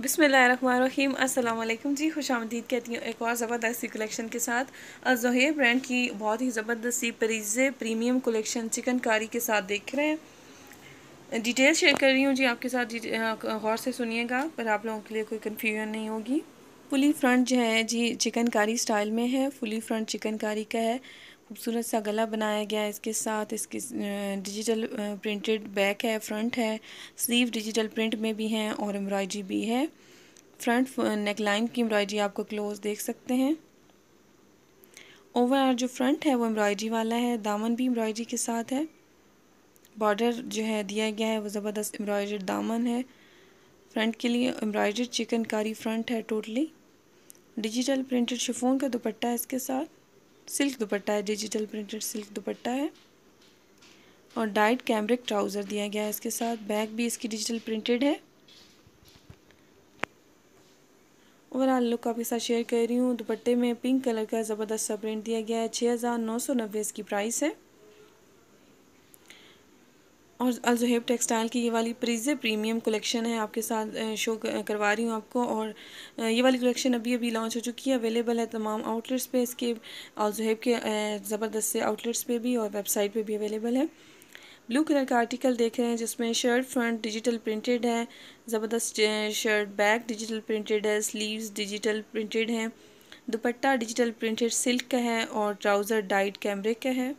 बिसमीम अल्लाम जी खुश आमदीद कहती हूँ एक और ज़बरदस्त सी कलेक्शन के साथ अजोहेर ब्रांड की बहुत ही ज़बरदस्त सी परीज़े प्रीमियम कलेक्शन चिकनकारी के साथ देख रहे हैं डिटेल शेयर कर रही हूँ जी आपके साथ गौर से सुनिएगा पर आप लोगों के लिए कोई कन्फ्यूजन नहीं होगी फुली फ्रंट जो है जी चिकनकारी स्टाइल में है फुली फ्रंट चिकनकारी का है खूबसूरत सा गला बनाया गया है इसके साथ इसके डिजिटल प्रिंटेड बैक है फ्रंट है स्लीव डिजिटल प्रिंट में भी हैं और एम्ब्रॉयडरी भी है फ्रंट नेकलाइन की एम्ब्रॉयडरी आपको क्लोज देख सकते हैं ओवरऑल जो फ्रंट है वो एम्ब्रॉयडरी वाला है दामन भी एम्ब्रॉयडरी के साथ है बॉर्डर जो है दिया गया है वो ज़बरदस्त एम्ब्रॉयडर दामन है फ्रंट के लिए एम्ब्रॉयडर चिकनकारी फ्रंट है टोटली डिजिटल प्रिंटेड शिफोन का दुपट्टा है इसके साथ सिल्क दुपट्टा है डिजिटल प्रिंटेड सिल्क दुपट्टा है और डाइट कैमरिक ट्राउज़र दिया गया है इसके साथ बैग भी इसकी डिजिटल प्रिंटेड है ओवरऑल लुक आपके साथ शेयर कर रही हूँ दुपट्टे में पिंक कलर का ज़बरदस्त सा प्रिंट दिया गया है छः हज़ार नौ सौ नब्बे इसकी प्राइस है और अलजहेब टेक्सटाइल की ये वाली प्रीजे प्रीमियम कलेक्शन है आपके साथ शो करवा रही हूँ आपको और ये वाली कलेक्शन अभी अभी लॉन्च हो चुकी है अवेलेबल है तमाम आउटलेट्स पे इसके अलजहेब के ज़बरदस्त से आउटलेट्स पे भी और वेबसाइट पे भी अवेलेबल है ब्लू कलर का आर्टिकल देख रहे हैं जिसमें शर्ट फ्रंट डिजिटल प्रिंटेड है ज़बरदस्त शर्ट बैक डिजिटल प्रिंटेड है स्लीवस डिजिटल प्रिंटेड हैं दुपट्टा डिजिटल प्रिंटेड सिल्क का है और ट्राउज़र डाइट कैमरे का है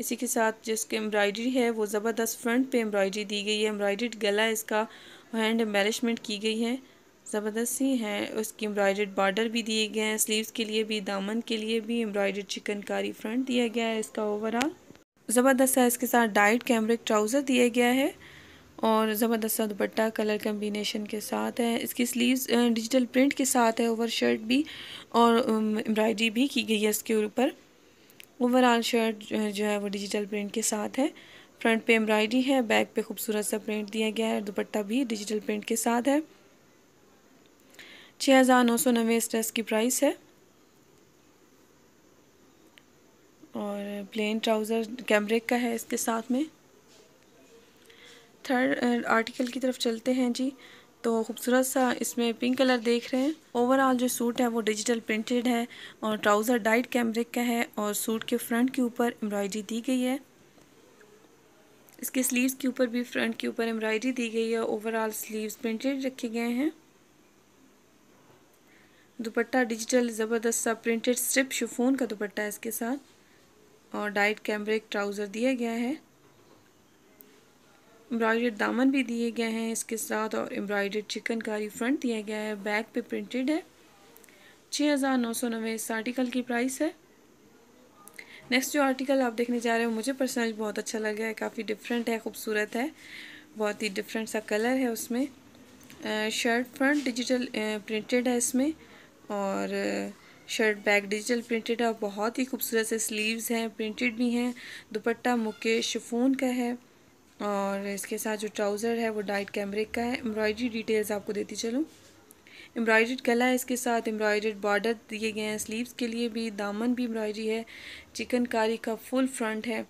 इसी के साथ जिसकी एम्ब्रॉयडरी है वो ज़बरदस्त फ्रंट पे एम्ब्रॉयडरी दी गई है एम्ब्रॉयडर्ड गला इसका हैंड एम्बेलिशमेंट की गई है ज़बरदस्त ही है उसकी एम्ब्रॉयडर्ड बॉर्डर भी दिए गए हैं स्लीव्स के लिए भी दामन के लिए भी एम्ब्रॉयडर्ड चिकनकारी फ्रंट दिया गया है इसका ओवरऑल ज़बरदस्त है इसके साथ डाइट कैमरिक ट्राउज़र दिया गया है और ज़बरदस्त दुपट्टा कलर कम्बिनेशन के साथ है इसकी स्लीव्स डिजिटल प्रिंट के साथ है ओवर शर्ट भी और एम्ब्रॉयडरी भी की गई है इसके ऊपर ओवरऑल शर्ट जो है वो डिजिटल प्रिंट के साथ है फ्रंट पे एम्ब्रॉयडरी है बैक पे खूबसूरत सा प्रिंट दिया गया है दुपट्टा भी डिजिटल प्रिंट के साथ है छः हज़ार नौ सौ नब्बे इस ड्रेस की प्राइस है और प्लेन ट्राउज़र कैमरिक का है इसके साथ में थर्ड आर्टिकल की तरफ चलते हैं जी तो खूबसूरत सा इसमें पिंक कलर देख रहे हैं ओवरऑल जो सूट है वो डिजिटल प्रिंटेड है और ट्राउज़र डाइट कैमरिक का है और सूट के फ्रंट के ऊपर एम्ब्रॉयडरी दी गई है इसके स्लीव्स के ऊपर भी फ्रंट के ऊपर एम्ब्रॉयडरी दी गई है ओवरऑल स्लीव्स प्रिंटेड रखे गए हैं दुपट्टा डिजिटल ज़बरदस्त सा प्रिंटेड स्ट्रिप शिफोन का दुपट्टा है इसके साथ और डाइट कैमरिक ट्राउज़र दिया गया है एम्ब्रॉयड दामन भी दिए गए हैं इसके साथ और एम्ब्रॉयड चिकनकारी फ्रंट दिया गया है बैक पे प्रिंटेड है छः हज़ार नौ सौ नब्बे इस आर्टिकल की प्राइस है नेक्स्ट जो आर्टिकल आप देखने जा रहे हो मुझे पर्सनली बहुत अच्छा लगा है काफ़ी डिफरेंट है खूबसूरत है बहुत ही डिफरेंट सा कलर है उसमें शर्ट फ्रंट डिजिटल प्रिंटेड है इसमें और शर्ट बैक डिजिटल प्रिंटेड है और बहुत ही खूबसूरत से स्लीव्स हैं प्रिंटेड भी हैं दुपट्टा मुकेश शिफोन का है और इसके साथ जो ट्राउज़र है वो डाइट कैमरे का है एम्ब्रॉयडरी डिटेल्स आपको देती चलूँ एम्ब्रॉयड गला है इसके साथ एम्ब्रॉयड बॉर्डर दिए गए हैं स्लीव्स के लिए भी दामन भी एम्ब्रॉयडरी है चिकनकारी का फुल फ्रंट है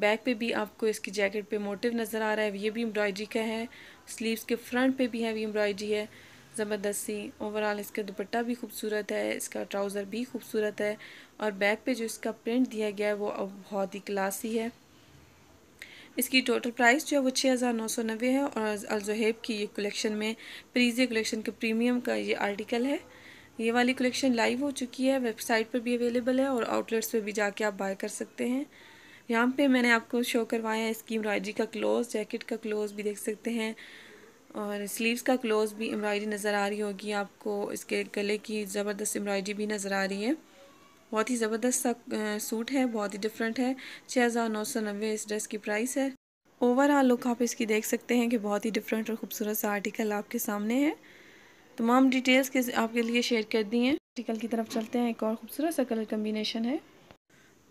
बैक पे भी आपको इसकी जैकेट पे मोटिव नज़र आ रहा है ये भी एम्ब्रॉयडरी का है स्लीव्स के फ्रंट पे भी है भी एम्ब्रॉयडरी है ज़बरदस्त सी ओवरऑल इसका दुपट्टा भी खूबसूरत है इसका ट्राउज़र भी खूबसूरत है और बैक पर जो इसका प्रिंट दिया गया है वो बहुत ही क्लासी है इसकी टोटल प्राइस जो है वो छः हज़ार नौ सौ नब्बे है और अलजुहेब की ये कलेक्शन में प्रीजी कलेक्शन के प्रीमियम का ये आर्टिकल है ये वाली कलेक्शन लाइव हो चुकी है वेबसाइट पर भी अवेलेबल है और आउटलेट्स पर भी जाके आप बाय कर सकते हैं यहाँ पे मैंने आपको शो करवाया है इसकी एम्ब्रॉयडरी का क्लोज जैकेट का क्लोज भी देख सकते हैं और स्लीव्स का क्लोज भी एम्ब्रॉयडरी नज़र आ रही होगी आपको इसके गले की ज़बरदस्त एम्ब्रॉयडरी भी नज़र आ रही है बहुत ही ज़बरदस्त सा सूट है बहुत ही डिफरेंट है छः हज़ार नौ सौ नब्बे इस ड्रेस की प्राइस है ओवरऑल लुक आप इसकी देख सकते हैं कि बहुत ही डिफरेंट और ख़ूबसूरत सा आर्टिकल आपके सामने है तमाम डिटेल्स के आपके लिए शेयर कर दी हैं आर्टिकल की तरफ चलते हैं एक और ख़ूबसूरत सा कलर कम्बिनेशन है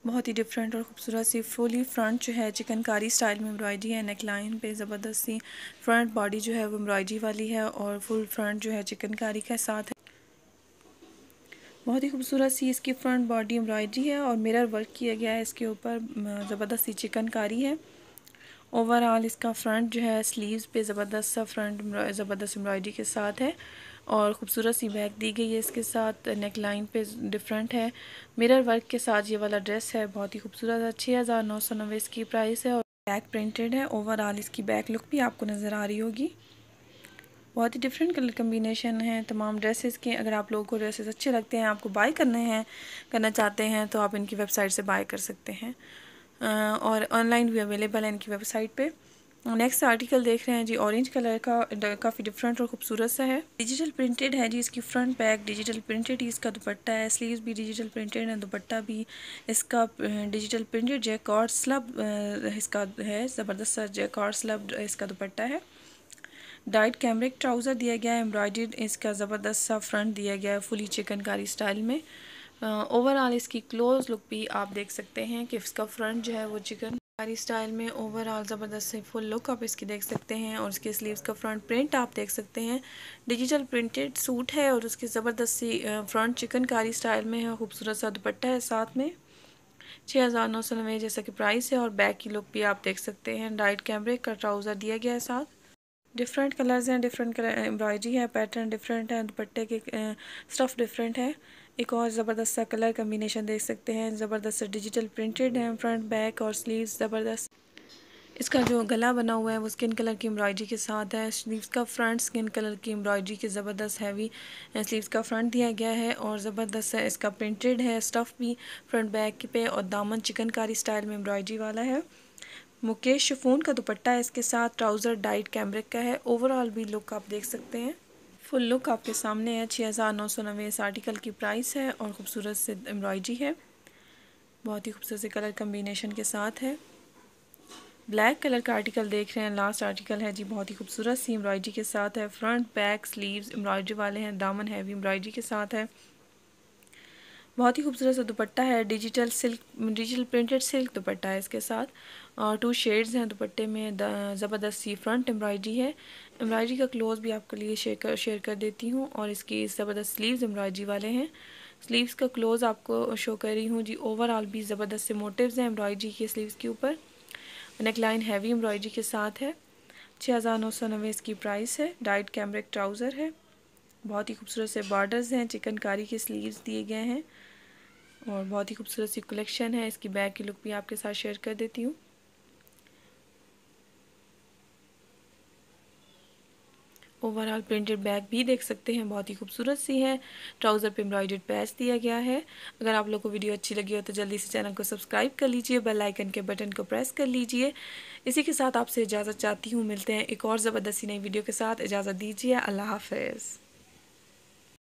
बहुत ही डिफरेंट और खूबसूरत सी फुली फ्रंट जो है चिकनकारी स्टाइल में एम्ब्रॉयडरी है नेक लाइन पे ज़बरदस्त सी फ्रंट बॉडी जो है वो एम्ब्रॉयडरी वाली है और फुल फ्रंट जो है चिकनकारी के साथ है बहुत ही खूबसूरत सी इसकी फ्रंट बॉडी एम्ब्रॉयडरी है और मिरर वर्क किया गया है इसके ऊपर ज़बरदस्त सी चिकनकारी है ओवरऑल इसका फ्रंट जो है स्लीव्स पे ज़बरदस्त सा फ्रंट ज़बरदस्त एम्ब्रॉयडरी के साथ है और ख़ूबसूरत सी बैग दी गई है इसके साथ नेक लाइन पे डिफरेंट है मिरर वर्क के साथ ये वाला ड्रेस है बहुत ही खूबसूरत है छः हज़ार नौ सौ नब्बे इसकी प्राइस है और बैक प्रिंटेड है ओवरऑल इसकी बैक लुक भी आपको नज़र आ रही होगी बहुत ही डिफरेंट कलर कम्बिनेशन है तमाम ड्रेसेस के अगर आप लोगों को ड्रेसेस अच्छे लगते हैं आपको बाय करने हैं करना चाहते हैं तो आप इनकी वेबसाइट से बाय कर सकते हैं और ऑनलाइन भी अवेलेबल है इनकी वेबसाइट पे नेक्स्ट आर्टिकल देख रहे हैं जी ऑरेंज कलर का काफ़ी डिफरेंट और खूबसूरत सा है डिजिटल प्रिंटेड है जी इसकी फ्रंट बैक डिजिटल प्रिंटेड ही इसका दुपट्टा है स्लीव्स भी डिजिटल प्रिंटेड है दुपट्टा भी इसका डिजिटल प्रिंटेड जैक और स्लब इसका है ज़बरदस्त सा जैक और स्लब इसका दुपट्टा है डाइट कैमरिक ट्राउज़र दिया गया है एम्ब्रॉयड इसका ज़बरदस्त सा फ्रंट दिया गया है फुली चिकनकारी स्टाइल में ओवरऑल इसकी क्लोज लुक भी आप देख सकते हैं कि इसका फ्रंट जो है वो चिकन सारी स्टाइल में ओवरऑल ज़बरदस्त से फुल लुक आप इसकी देख सकते हैं और इसके स्लीव्स का फ्रंट प्रिंट आप देख सकते हैं डिजिटल प्रिंटेड सूट है और उसकी ज़बरदस्त सी फ्रंट चिकनकारी स्टाइल में है खूबसूरत सा दुपट्टा है साथ में छः हज़ार नौ सौ नवे जैसा कि प्राइस है और बैक की लुक भी आप देख सकते हैं डाइट कैमरे का ट्राउज़र दिया गया है साथ डिफरेंट कलर्स हैं डिफरेंट कलर एम्ब्रॉयडरी है पैटर्न डिफरेंट है दुपट्टे के स्टफ़ डिफरेंट है एक और ज़बरदस्त सा कलर कम्बिनेशन देख सकते हैं ज़बरदस्त डिजिटल प्रिंटेड है फ्रंट बैक और स्लीव्स ज़बरदस्त इसका जो गला बना हुआ है वो स्किन कलर की एम्ब्रॉयडरी के साथ है स्लीव्स का फ्रंट स्किन कलर की एम्ब्रॉयडरी के ज़बरदस्त हैवी स्लीव्स का फ्रंट दिया गया है और ज़बरदस्त है इसका प्रिंटेड है स्टफ़ भी फ्रंट बैक पे और दामन चिकनकारी स्टाइल में एम्ब्रॉयडरी वाला है मुकेश शिफोन का दुपट्टा है इसके साथ ट्राउज़र डाइट कैमरिक का है ओवरऑल भी लुक आप देख सकते हैं फुल लुक आपके सामने है छः हज़ार नौ सौ नब्बे इस आर्टिकल की प्राइस है और ख़ूबसूरत से एम्ब्रॉयडरी है बहुत ही खूबसूरत से कलर कम्बिनेशन के साथ है ब्लैक कलर का आर्टिकल देख रहे हैं लास्ट आर्टिकल है जी बहुत ही खूबसूरत सी एम्ब्रॉयडरी के साथ है फ्रंट बैक स्लीव्स एम्ब्रॉयडरी वाले हैं दामन हैवी एम्ब्रॉयडरी के साथ है बहुत ही खूबसूरत सा दुपट्टा है digital silk digital printed silk dupatta है इसके साथ और टू शेड्स हैं दुपट्टे में ज़बरदस्त सी फ्रंट एम्ब्रॉयडरी है एम्ब्रॉयडरी का क्लोज भी आपके लिए शेयर कर शेयर कर देती हूँ और इसकी ज़बरदस्त स्लीव्स एम्ब्रॉयडरी वाले हैं स्लीव्स का क्लोज आपको शो कर रही हूँ जी ओवरऑल भी ज़बरदस्त से मोटिव्स हैं एम्ब्रॉयडरी के स्लीव्स के ऊपर नेक लाइन हैवी एम्ब्रॉयडरी के साथ है छः हज़ार नौ सौ नब्बे इसकी प्राइस है डाइट कैमरिक ट्राउज़र है बहुत ही खूबसूरत से बॉर्डर्स हैं चिकनकारी के स्लीव्स दिए गए हैं और बहुत ही खूबसूरत सी कलेक्शन है इसकी बैग की लुक भी आपके साथ शेयर कर देती हूँ ओवरऑल प्रिंटेड बैग भी देख सकते हैं बहुत ही खूबसूरत सी है ट्राउज़र पे एम्ब्रॉयडेड पैच दिया गया है अगर आप लोग को वीडियो अच्छी लगी हो तो जल्दी से चैनल को सब्सक्राइब कर लीजिए बेल आइकन के बटन को प्रेस कर लीजिए इसी के साथ आपसे इजाज़त चाहती हूँ मिलते हैं एक और ज़बरदस्ती नई वीडियो के साथ इजाज़त दीजिए अल्लाह हाफिज़